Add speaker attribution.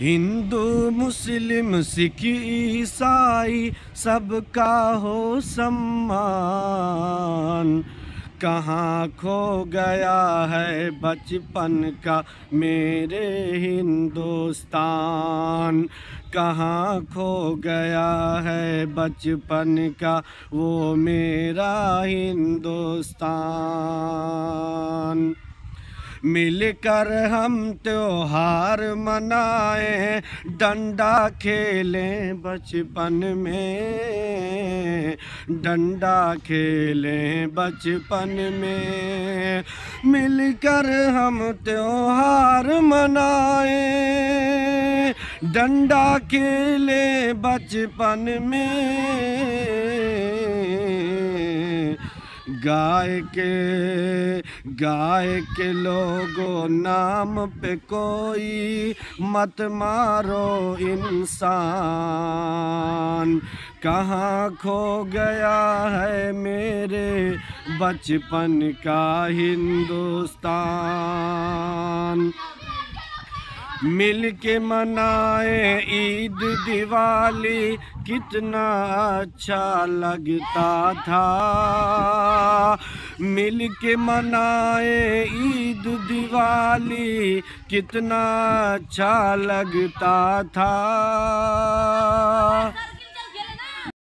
Speaker 1: हिंदू मुस्लिम सिख ईसाई सबका हो सम्मान कहाँ खो गया है बचपन का मेरे हिंदुस्तान कहाँ खो गया है बचपन का वो मेरा हिंदुस्तान मिलकर हम त्योहार मनाए डंडा खेलें बचपन में डंडा खेलें बचपन में मिलकर हम त्योहार मनाए डंडा खेलें बचपन में गाय के गाय के लोगों नाम पे कोई मत मारो इंसान कहाँ खो गया है मेरे बचपन का हिंदुस्तान मिल के मनाए ईद दिवाली कितना अच्छा लगता था मिल के मनाए ईद दिवाली कितना अच्छा लगता था